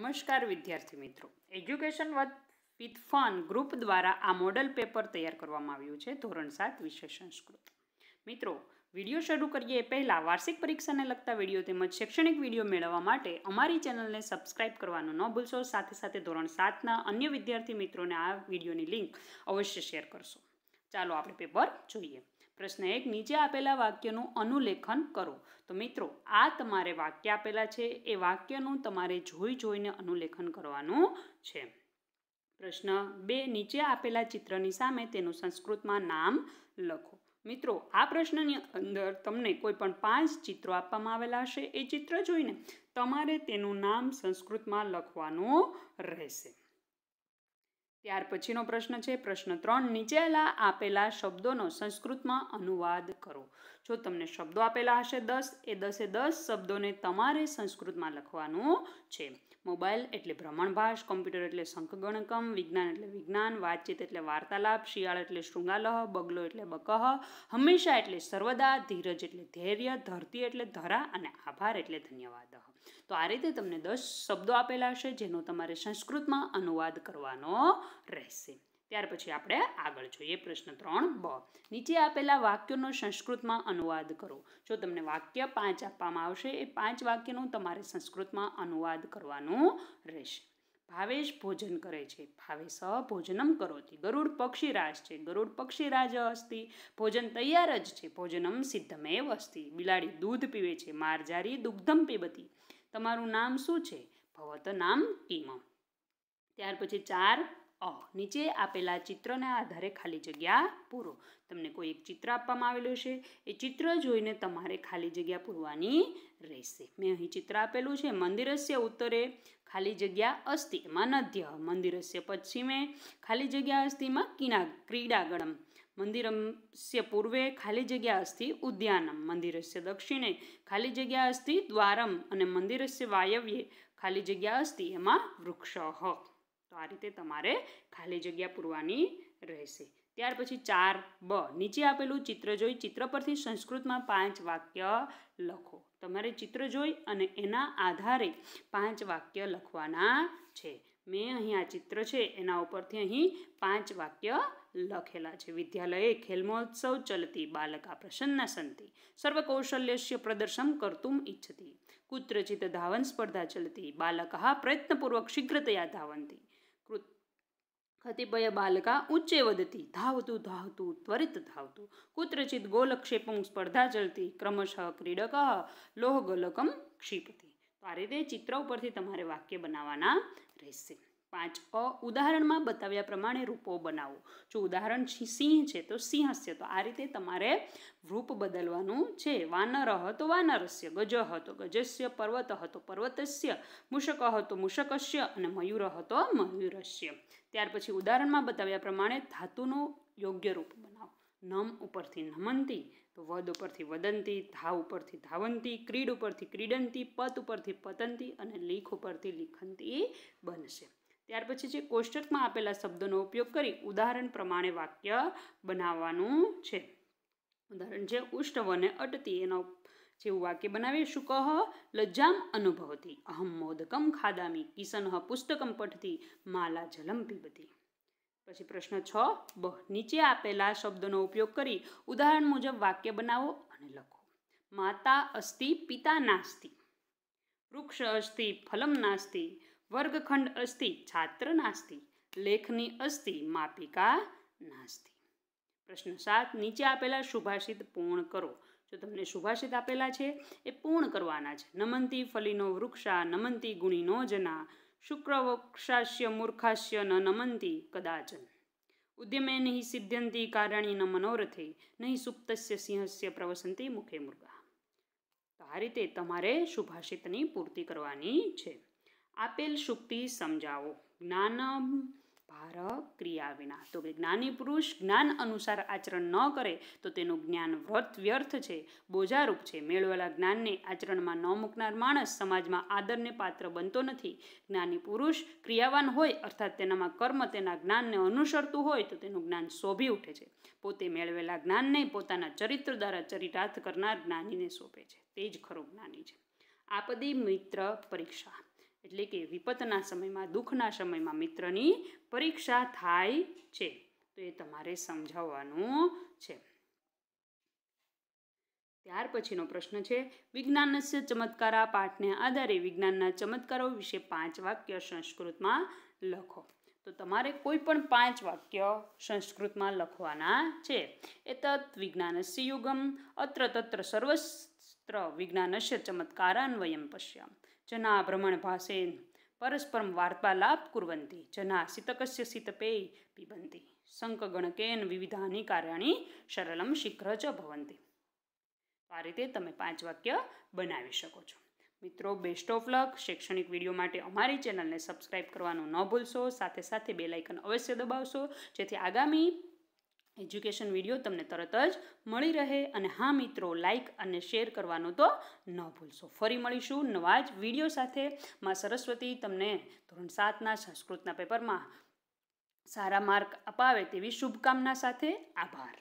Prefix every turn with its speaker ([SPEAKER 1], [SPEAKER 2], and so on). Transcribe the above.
[SPEAKER 1] નમસ્કાર વિદ્યાર્થી મિત્રો એજ્યુકેશન વિથ ફન ગ્રુપ દ્વારા આ મોડલ પેપર તૈયાર કરવામાં આવ્યું છે ધોરણ સાત વિશે સંસ્કૃત મિત્રો વિડીયો શરૂ કરીએ એ પહેલાં વાર્ષિક પરીક્ષાને લગતા વિડીયો તેમજ શૈક્ષણિક વિડીયો મેળવવા માટે અમારી ચેનલને સબસ્ક્રાઇબ કરવાનું ન ભૂલશો સાથે સાથે ધોરણ સાતના અન્ય વિદ્યાર્થી મિત્રોને આ વિડીયોની લિંક અવશ્ય શેર કરશો ચાલો આપણે પેપર જોઈએ પ્રશ્ન એક નીચે આપેલા વાક્યનું અનુલેખન કરો તો મિત્રો આ તમારે વાક્ય આપેલા છે એ વાક્યનું તમારે જોઈ જોઈને અનુલેખન કરવાનું છે પ્રશ્ન બે નીચે આપેલા ચિત્રની સામે તેનું સંસ્કૃતમાં નામ લખો મિત્રો આ પ્રશ્નની અંદર તમને કોઈ પણ પાંચ ચિત્રો આપવામાં આવેલા હશે એ ચિત્ર જોઈને તમારે તેનું નામ સંસ્કૃતમાં લખવાનું રહેશે ત્યાર પછીનો પ્રશ્ન છે પ્રશ્ન ત્રણ નીચેલા આપેલા શબ્દોનો સંસ્કૃતમાં અનુવાદ કરો જો તમને શબ્દો આપેલા હશે દસ એ દસે દસ શબ્દોને તમારે સંસ્કૃતમાં લખવાનું છે મોબાઈલ એટલે ભ્રમણભાષ કોમ્પ્યુટર એટલે શંખગણકમ વિજ્ઞાન એટલે વિજ્ઞાન વાતચીત એટલે વાર્તાલાપ શિયાળ એટલે શૃંગાલહ બગલો એટલે બકહ હંમેશા એટલે સર્વદા ધીરજ એટલે ધૈર્ય ધરતી એટલે ધરા અને આભાર એટલે ધન્યવાદ તો આ રીતે તમને દસ શબ્દો આપેલા હશે જેનો તમારે સંસ્કૃતમાં અનુવાદ કરવાનો રહેશે ત્યાર પછી આપણે આગળ જોઈએ પ્રશ્ન ત્રણ બ નીચે આપેલા વાક્યોનો સંસ્કૃતમાં અનુવાદ કરો જો તમને વાક્ય પાંચ આપવામાં આવશે એ પાંચ વાક્યનું તમારે સંસ્કૃતમાં અનુવાદ કરવાનું રહેશે ભાવેશ ભોજન કરે છે ભાવેશ ભોજનમ કરોતી ગરુડ પક્ષીરાજ છે ગરુડ પક્ષીરાજ અસ્તિ ભોજન તૈયાર જ છે ભોજનમ સિદ્ધમેવ અસ્તિ બિલાડી દૂધ પીવે છે મારજારી દુગ્ધમ પીબતી તમારું નામ શું છે ભવત નામ કિમ ત્યાર પછી ચાર અ નીચે આપેલા ચિત્રના આધારે ખાલી જગ્યા પૂરો તમને કોઈ એક ચિત્ર આપવામાં આવેલું છે એ ચિત્ર જોઈને તમારે ખાલી જગ્યા પૂરવાની રહેશે મેં અહીં ચિત્ર આપેલું છે મંદિરસ્ય ઉત્તરે ખાલી જગ્યા અસ્થિ એમાં નદ્ય મંદિરસ્ય પશ્ચિમે ખાલી જગ્યા અસ્થિમાં કિના ક્રીડાગણમ મંદિરસ્ય પૂર્વે ખાલી જગ્યા અસ્થિ ઉદ્યાનમ મંદિરસ્ય દક્ષિણે ખાલી જગ્યા અસ્થિ દ્વારમ અને મંદિરસ્ય વાયવ્યે ખાલી જગ્યા અસ્થિ એમાં વૃક્ષ તો આ રીતે તમારે ખાલી જગ્યા પૂરવાની રહેશે ત્યાર પછી ચાર બ નીચે આપેલું ચિત્ર જોઈ ચિત્ર પરથી સંસ્કૃતમાં પાંચ વાક્ય લખો તમારે ચિત્ર જોઈ અને એના આધારે પાંચ વાક્ય લખવાના છે મેં અહીં આ ચિત્ર છે એના ઉપરથી અહીં પાંચ વાક્ય લખેલા છે વિદ્યાલયે ખેલમહોત્સવ ચલતી બાલકા પ્રસન્ના સર્વ સર્વકૌશલ્યસ્ય પ્રદર્શન કરતું ઈચ્છતી કુત્રચિત ધાવન સ્પર્ધા ચલતી બાલકા પ્રયત્નપૂર્વક શીઘ્રતયા ધાવંતી કતિપય બાલકા ઉચ્ચે વદતી ધાવતું ધાવતું ત્વરિત ધાવતું કુત્રચિત ગોલક્ષેપું સ્પર્ધા ચલતી ક્રમશઃ ક્રીડક લોહગોલકમ ક્ષિપતિ તો આ રીતે ચિત્ર ઉપરથી તમારે વાક્ય બનાવવાના રહેશે પાંચ અ ઉદાહરણમાં બતાવ્યા પ્રમાણે રૂપો બનાવો જો ઉદાહરણ સિંહ છે તો સિંહસ્ય તો આ રીતે તમારે રૂપ બદલવાનું છે વાનર હતો વાનરસ્ય ગજ હતો ગજસ્ય પર્વત હતો પર્વતસ્ય મૂષક હતો મૂષકસ્ય અને મયુર હતો મયુરસ્ય ત્યાર પછી ઉદાહરણમાં બતાવ્યા પ્રમાણે ધાતુનો યોગ્ય રૂપ બનાવો નમ ઉપરથી નમંતી તો વદ ઉપરથી વદંતી ધાવ ઉપરથી ધાવંતી ક્રીડ ઉપરથી ક્રીડંતી પત ઉપરથી પતંતી અને લીખ ઉપરથી લિખંતી બનશે ત્યાર પછી જે કોષ્ટકમાં આપેલા શબ્દોનો ઉપયોગ કરી ઉદાહરણ પ્રમાણે વાક્ય બનાવવાનું છે ઉદાહરણ છે ઉષ્ટવને અટતી એનો જેવું વાક્ય બનાવીએ શું કહ લજ્જામ અનુભવતી અહમ મોદકમ ખાદામી કિસનહ પુસ્તકમ પઠતી માલા જલમ પીબતી પછી પ્રશ્ન છ બ નીચે આપેલા શબ્દનો ઉપયોગ કરી ઉદાહરણ મુજબ વાક્ય બનાવો અને લખો માતા અસ્તિ પિતા નાસ્તિ વૃક્ષ અસ્તિ ફલમ નાસ્તિ વર્ગખંડ અસ્તિ છાત્ર નાસ્તિ લેખની અસ્તિ માપિકા નાસ્તિ પ્રશ્ન સાત નીચે આપેલા સુભાષિત પૂર્ણ કરો જો તમને સુભાષિત આપેલા છે એ પૂર્ણ કરવાના છે નમંતી ફલીનો વૃક્ષા નમંતી ગુણીનો જના શુક્રવક્ષાસ્ય મૂર્ખાસ્ય ન નમંતી કદાચન ઉદ્યમે નહીં સિદ્ધ્યંતી કારણી ન મનોરથે નહીં સુપ્તસ્ય સિંહસ્ય પ્રવસંતી મુખે મુર્ગા તો આ રીતે તમારે સુભાષિતની પૂર્તિ કરવાની છે આપેલ શુક્તિ સમજાવો જ્ઞાનમ ભાર ક્રિયા વિના તો કે જ્ઞાની પુરુષ જ્ઞાન અનુસાર આચરણ ન કરે તો તેનું જ્ઞાન વ્રત વ્યર્થ છે બોજારૂપ છે મેળવેલા જ્ઞાનને આચરણમાં ન મૂકનાર માણસ સમાજમાં આદરને પાત્ર બનતો નથી જ્ઞાની પુરુષ ક્રિયાવાન હોય અર્થાત તેનામાં કર્મ તેના જ્ઞાનને અનુસરતું હોય તો તેનું જ્ઞાન શોભી ઉઠે છે પોતે મેળવેલા જ્ઞાનને પોતાના ચરિત્ર દ્વારા ચરિતાર્થ કરનાર જ્ઞાનીને સોંપે છે તે જ ખરું જ્ઞાની છે આપદી મિત્ર પરીક્ષા એટલે કે વિપતના સમયમાં દુઃખના સમયમાં મિત્રની પરીક્ષા થાય છે તો એ તમારે સમજાવવાનું છે ત્યાર પછીનો પ્રશ્ન છે વિજ્ઞાનસ્ય ચમત્કારા પાઠને આધારે વિજ્ઞાનના ચમત્કારો વિશે પાંચ વાક્ય સંસ્કૃતમાં લખો તો તમારે કોઈ પણ પાંચ વાક્ય સંસ્કૃતમાં લખવાના છે એ તત્ વિજ્ઞાનસ્ય યુગમ અત્ર તત્ર સર્વસ્ત્ર વિજ્ઞાનસ્ય ચમત્કારાન્વયમ પશ્યામ જના ભ્રમણ ભ્રમણભાસેન પરસ્પરમ વાર્તાલાપ કુર્વંતી જના સિતકસ્ય સિતપેય પીબંતી શંકગણકેન વિવિધાની કાર્યાણી સરલમ શીઘ્ર જ ભવંતી આ રીતે તમે પાંચ વાક્ય બનાવી શકો છો મિત્રો બેસ્ટ ઓફ લક શૈક્ષણિક વિડીયો માટે અમારી ચેનલને સબસ્ક્રાઇબ કરવાનું ન ભૂલશો સાથે સાથે બેલાઇકન અવશ્ય દબાવશો જેથી આગામી એજ્યુકેશન વિડીયો તમને તરત જ મળી રહે અને હા મિત્રો લાઇક અને શેર કરવાનો તો ન ભૂલશો ફરી મળીશું નવા જ વિડીયો સાથે માં સરસ્વતી તમને ધોરણ સાતના સંસ્કૃતના પેપરમાં સારા માર્ક અપાવે તેવી શુભકામના સાથે આભાર